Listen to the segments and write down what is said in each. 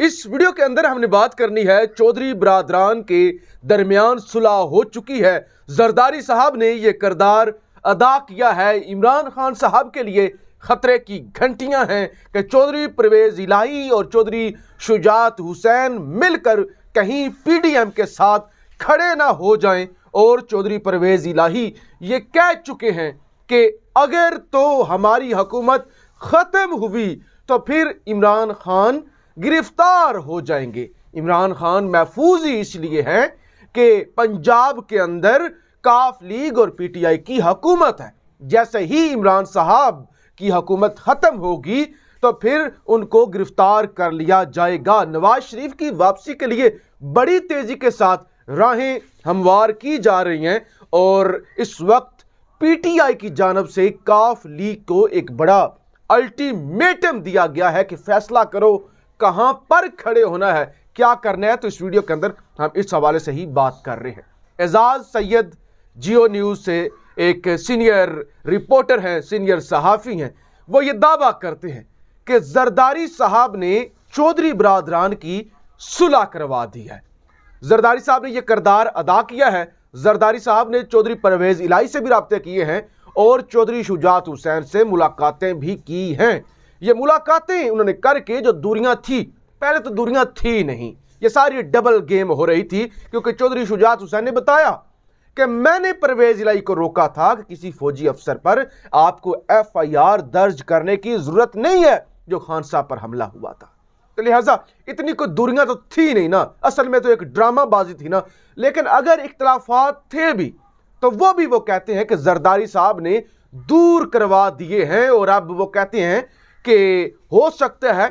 इस वीडियो के अंदर हमने बात करनी है चौधरी बरादरान के दरमियान सुलह हो चुकी है जरदारी साहब ने यह करदार अदा किया है इमरान खान साहब के लिए खतरे की घंटियां हैं कि चौधरी परवेज इलाही और चौधरी शुजात हुसैन मिलकर कहीं पीडीएम के साथ खड़े ना हो जाएं और चौधरी परवेज इलाही ये कह चुके हैं कि अगर तो हमारी हुकूमत ख़त्म हुई तो फिर इमरान खान गिरफ्तार हो जाएंगे इमरान खान महफूज ही इसलिए हैं कि पंजाब के अंदर काफ लीग और पीटीआई की हकूमत है जैसे ही इमरान साहब की हकूमत ख़त्म होगी तो फिर उनको गिरफ्तार कर लिया जाएगा नवाज शरीफ की वापसी के लिए बड़ी तेज़ी के साथ राहें हमवार की जा रही हैं और इस वक्त पीटीआई की जानब से काफ लीग को एक बड़ा अल्टीमेटम दिया गया है कि फैसला करो कहां पर खड़े होना है क्या करना है तो इस वीडियो के अंदर हम इस हवाले से ही बात कर रहे हैं एजाज सैयद जियो न्यूज़ से एक सीनियर रिपोर्टर हैं सीनियर सहाफ़ी हैं वो ये दावा करते हैं कि जरदारी साहब ने चौधरी बरदरान की सुलह करवा दी है जरदारी साहब ने यह करदार अदा किया है जरदारी साहब ने चौधरी परवेज़ इलाई से भी रबते किए हैं और चौधरी शुजात हुसैन से मुलाकातें भी की हैं ये मुलाकातें उन्होंने करके जो दूरियां थी पहले तो दूरियां थी नहीं ये सारी डबल गेम हो रही थी क्योंकि चौधरी शुजात हुसैन ने बताया कि मैंने परवेज इलाई को रोका था कि किसी फौजी अफसर पर आपको एफआईआर दर्ज करने की ज़रूरत नहीं है जो खान साहब पर हमला हुआ था तो लिहाजा इतनी कोई दूरियां तो थी नहीं ना असल में तो एक ड्रामा बाजी थी ना लेकिन अगर इख्तलाफात थे भी तो वो भी वो कहते हैं कि जरदारी साहब ने दूर करवा दिए हैं और अब वो कहते हैं कि हो सकता है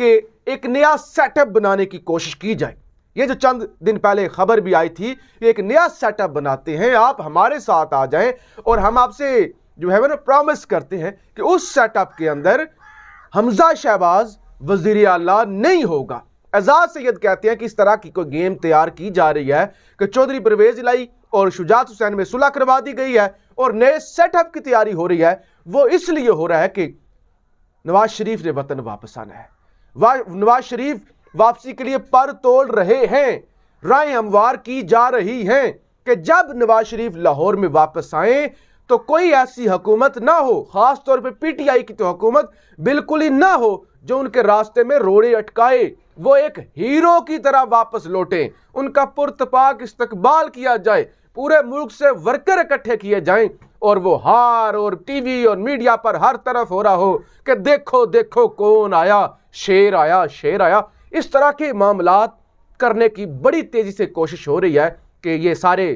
कि एक नया सेटअप बनाने की कोशिश की जाए ये जो चंद दिन पहले खबर भी आई थी एक नया सेटअप बनाते हैं आप हमारे साथ आ जाएं और हम आपसे जो है ना प्रॉमिस करते हैं कि उस सेटअप के अंदर हमजा शहबाज वजीर अला नहीं होगा एजाज सैद कहते हैं कि इस तरह की कोई गेम तैयार की जा रही है कि चौधरी परवेज लाई और शुजात हुसैन में सुलह करवा दी गई है और नए सेटअप की तैयारी हो रही है वो इसलिए हो रहा है कि नवाज शरीफ ने वतन वापस आना है नवाज शरीफ वापसी के लिए पर तोल रहे हैं राय हमवार की जा रही हैं कि जब नवाज शरीफ लाहौर में वापस आए तो कोई ऐसी हुकूमत ना हो ख़ास तौर पे पीटीआई की तो हुकूमत बिल्कुल ही ना हो जो उनके रास्ते में रोड़े अटकाए वो एक हीरो की तरह वापस लौटे उनका पुरतपाक इस्तकबाल किया जाए पूरे मुल्क से वर्कर इकट्ठे किए जाएं और वो हार और टीवी और मीडिया पर हर तरफ हो रहा हो कि देखो देखो कौन आया शेर आया शेर आया इस तरह के मामला करने की बड़ी तेज़ी से कोशिश हो रही है कि ये सारे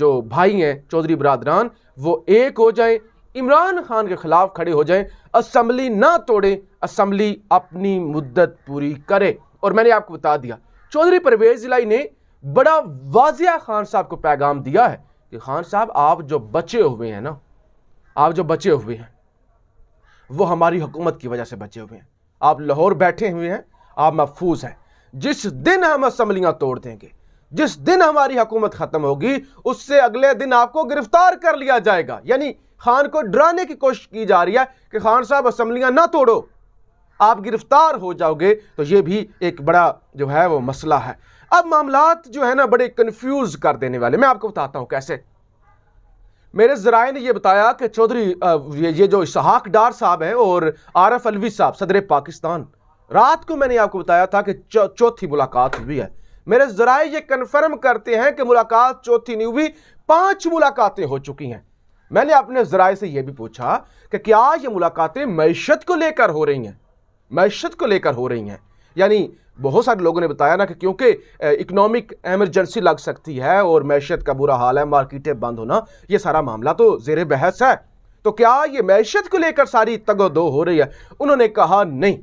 जो भाई हैं चौधरी बरदरान वो एक हो जाएं इमरान खान के ख़िलाफ़ खड़े हो जाएं असम्बली ना तोड़ें असम्बली अपनी मुद्दत पूरी करे और मैंने आपको बता दिया चौधरी परवेज इलाई ने बड़ा वाजिया खान साहब को पैगाम दिया है कि खान साहब आप जो बचे हुए हैं ना आप जो बचे हुए हैं वो हमारी हुकूमत की वजह से बचे हुए हैं आप लाहौर बैठे हुए हैं आप महफूज हैं जिस दिन हम असम्बलियाँ तोड़ देंगे जिस दिन हमारी हुकूमत ख़त्म होगी उससे अगले दिन आपको गिरफ्तार कर लिया जाएगा यानी खान को डराने की कोशिश की जा रही है कि खान साहब असम्बलियाँ ना तोड़ो आप गिरफ्तार हो जाओगे तो ये भी एक बड़ा जो है वो मसला है अब मामला जो है ना बड़े कंफ्यूज कर देने वाले मैं आपको बताता हूं कैसे मेरे जराए ने यह बताया कि चौधरी ये, ये जो इसहाक डार साहब हैं और आरफ अलवी साहब सदर पाकिस्तान रात को मैंने आपको बताया था कि चौथी मुलाकात हुई है मेरे जराए ये कन्फर्म करते हैं कि मुलाकात चौथी नहीं हुई पांच मुलाकातें हो चुकी हैं मैंने अपने जराए से यह भी पूछा कि क्या ये मुलाकातें मैशत को लेकर हो रही हैं मैशत को लेकर हो रही हैं यानी बहुत सारे लोगों ने बताया ना कि क्योंकि इकोनॉमिक एमरजेंसी लग सकती है और मैशियत का बुरा हाल है मार्केटें बंद होना ये सारा मामला तो जेर बहस है तो क्या ये मैशियत को लेकर सारी तगोदो हो रही है उन्होंने कहा नहीं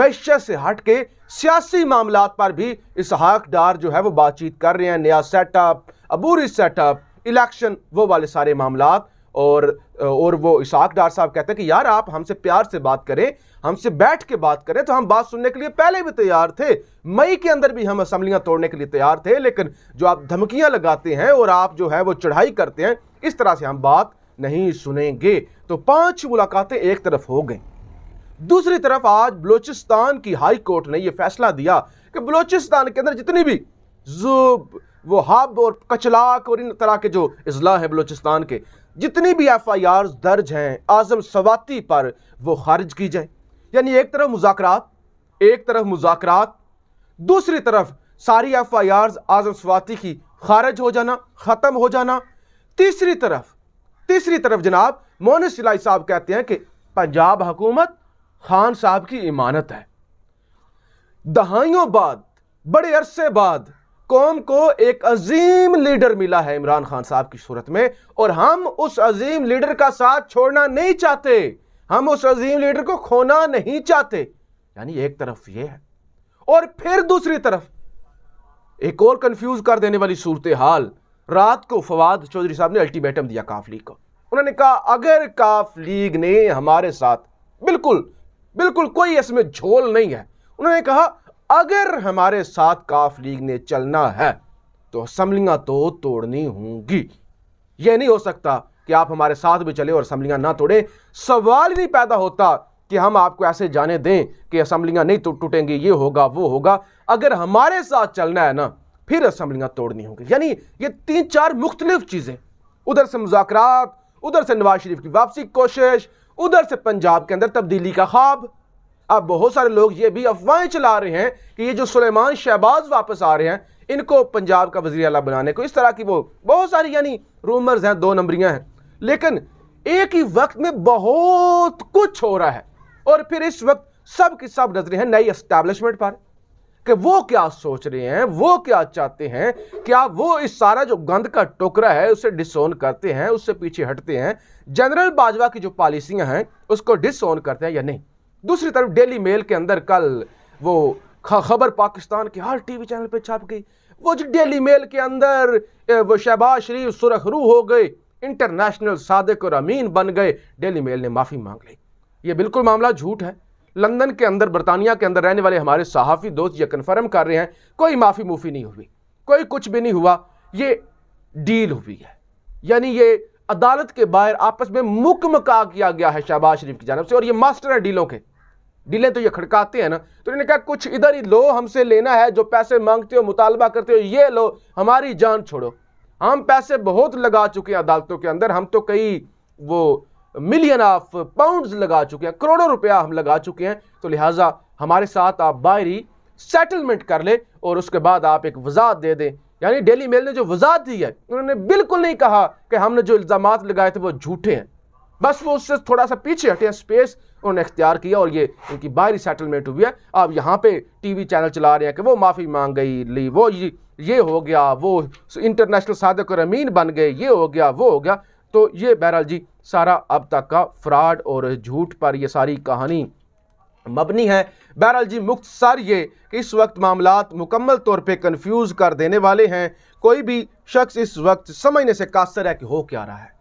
मैशत से हट के सियासी मामला पर भी इसहाक डार जो है वो बातचीत कर रहे हैं नया सेटअप अबूरी सेटअप इलेक्शन वो वाले सारे मामला और और वो इशाक डार साहब कहते हैं कि यार आप हमसे प्यार से बात करें हमसे बैठ के बात करें तो हम बात सुनने के लिए पहले भी तैयार थे मई के अंदर भी हम असम्बलियाँ तोड़ने के लिए तैयार थे लेकिन जो आप धमकियाँ लगाते हैं और आप जो है वो चढ़ाई करते हैं इस तरह से हम बात नहीं सुनेंगे तो पांच मुलाकातें एक तरफ हो गई दूसरी तरफ आज बलूचिस्तान की हाई कोर्ट ने यह फैसला दिया कि बलूचिस्तान के अंदर जितनी भी जो वो हब और कचलाक और इन तरह के जो अजला हैं बलूचिस्तान के जितनी भी एफ आई आर दर्ज हैं आजम सवाती पर वो खारिज की जाए यानी एक तरफ मुजाकर एक तरफ मुजाकर दूसरी तरफ सारी एफ आई आर आजम सवाती की खारिज हो जाना ख़त्म हो जाना तीसरी तरफ तीसरी तरफ जनाब मोहन सिलाई साहब कहते हैं कि पंजाब हुकूमत खान साहब की इमानत है दहाइयों बाद बड़े अरसे बाद कौम को एक अजीम लीडर मिला है इमरान खान साहब की सूरत में और हम उस अजीम लीडर का साथ छोड़ना नहीं चाहते हम उस अजीम लीडर को खोना नहीं चाहते यानी एक तरफ यह है और फिर दूसरी तरफ एक और कंफ्यूज कर देने वाली सूरत हाल रात को फवाद चौधरी साहब ने अल्टीमेटम दिया काफ लीग को उन्होंने कहा अगर काफ लीग ने हमारे साथ बिल्कुल बिल्कुल कोई इसमें झोल नहीं है उन्होंने कहा अगर हमारे साथ काफ लीग ने चलना है तो समलिंगा तो तोड़नी होंगी यह नहीं हो सकता कि आप हमारे साथ भी चले और समलिंगा ना तोड़ें सवाल नहीं पैदा होता कि हम आपको ऐसे जाने दें कि असम्बलियां नहीं टूटेंगी ये होगा वो होगा अगर हमारे साथ चलना है ना फिर असम्बलियां तोड़नी होंगी यानी ये तीन चार मुख्तलिफ चीज़ें उधर से मुजाकर उधर से नवाज शरीफ की वापसी कोशिश उधर से पंजाब के अंदर तब्दीली का ख्वाब अब बहुत सारे लोग ये भी अफवाहें चला रहे हैं कि ये जो सुलेमान शहबाज वापस आ रहे हैं इनको पंजाब का वजी अला बनाने को इस तरह की वो बहुत सारी यानी रूमर्स हैं दो नंबरियाँ हैं लेकिन एक ही वक्त में बहुत कुछ हो रहा है और फिर इस वक्त सब की सब नजरें हैं नई इस्टेब्लिशमेंट पर कि वो क्या सोच रहे हैं वो क्या चाहते हैं क्या वो इस सारा जो गंद का टोकरा है उसे डिसोन करते हैं उससे पीछे हटते हैं जनरल बाजवा की जो पॉलिसियां हैं उसको डिसोन करते हैं या नहीं दूसरी तरफ डेली मेल के अंदर कल वो खबर पाकिस्तान के हर टीवी चैनल पे छाप गई वो जो डेली मेल के अंदर वो शहबाज शरीफ सुरखरू हो गए इंटरनेशनल सादक और अमीन बन गए डेली मेल ने माफ़ी मांग ली ये बिल्कुल मामला झूठ है लंदन के अंदर बरतानिया के अंदर रहने वाले हमारे सहाफ़ी दोस्त ये कन्फर्म कर रहे हैं कोई माफ़ी मूफ़ी नहीं हुई कोई कुछ भी नहीं हुआ ये डील हुई है यानी ये अदालत के बाहर आपस में मुकमका किया गया है शहबाज शरीफ की जानब से और ये मास्टर है डीलों के डीले तो ये खड़काते हैं ना तो इन्होंने कहा कुछ इधर ही लो हमसे लेना है जो पैसे मांगते हो मुतालबा करते हो ये लो हमारी जान छोड़ो हम पैसे बहुत लगा चुके हैं अदालतों के अंदर हम तो कई वो मिलियन ऑफ पाउंड्स लगा चुके हैं करोड़ों रुपया हम लगा चुके हैं तो लिहाजा हमारे साथ आप बाहरी सेटलमेंट कर ले और उसके बाद आप एक वजात दे दें यानी डेली मेल ने जो वजात दी है उन्होंने बिल्कुल नहीं कहा कि हमने जो इल्ज़ाम लगाए थे वो झूठे हैं बस वो उससे थोड़ा सा पीछे हटे स्पेस उन्होंने इख्तियार किया और ये उनकी बाहरी सेटलमेंट हुई है अब यहाँ पे टीवी चैनल चला रहे हैं कि वो माफ़ी मांग गई ली वो ये ये हो गया वो इंटरनेशनल सादक और अमीन बन गए ये हो गया वो हो गया तो ये बहरहाल जी सारा अब तक का फ्रॉड और झूठ पर ये सारी कहानी मबनी है बहरहाल जी मुख्तसर ये कि इस वक्त मामला मुकम्मल तौर पे कंफ्यूज कर देने वाले हैं कोई भी शख्स इस वक्त समझने से कासर है कि हो क्या रहा है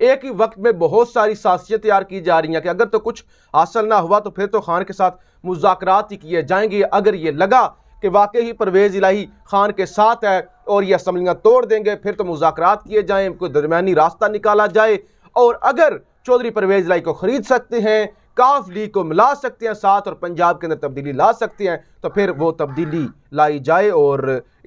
एक ही वक्त में बहुत सारी साजिशें तैयार की जा रही हैं कि अगर तो कुछ हासिल ना हुआ तो फिर तो खान के साथ मुजाकर ही किए जाएंगे अगर ये लगा कि वाकई ही परवेज़ इलाही खान के साथ है और ये असम्बलियाँ तोड़ देंगे फिर तो मुजाकर किए जाएँ कोई दरमियानी रास्ता निकाला जाए और अगर चौधरी परवेज़ इलाही को ख़रीद सकते हैं काफ लीग को मिला सकते हैं साथ और पंजाब के अंदर तब्दीली ला सकते हैं तो फिर वो तब्दीली लाई जाए और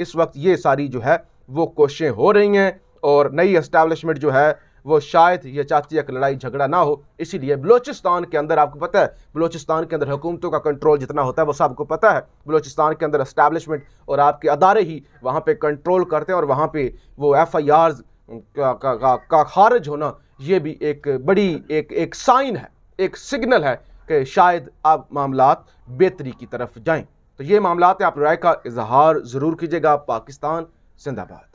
इस वक्त ये सारी जो है वो कोशिशें हो रही हैं और नई इस्टेबलिशमेंट जो है वो शायद ये चाहती है कि लड़ाई झगड़ा ना हो इसीलिए बलोचिस्तान के अंदर आपको पता है बलोचिस्तान के अंदर हुकूमतों का कंट्रोल जितना होता है वो सबको पता है बलोचिस्तान के अंदर इस्टेबलिशमेंट और आपके अदारे ही वहाँ पर कंट्रोल करते हैं और वहाँ पर वो एफ़ आई आर का, खारिज होना ये भी एक बड़ी एक एक साइन है एक सिग्नल है कि शायद आप मामला बेहतरी की तरफ जाएँ तो ये मामला है आप राय का इजहार ज़रूर कीजिएगा पाकिस्तान जिंदाबाद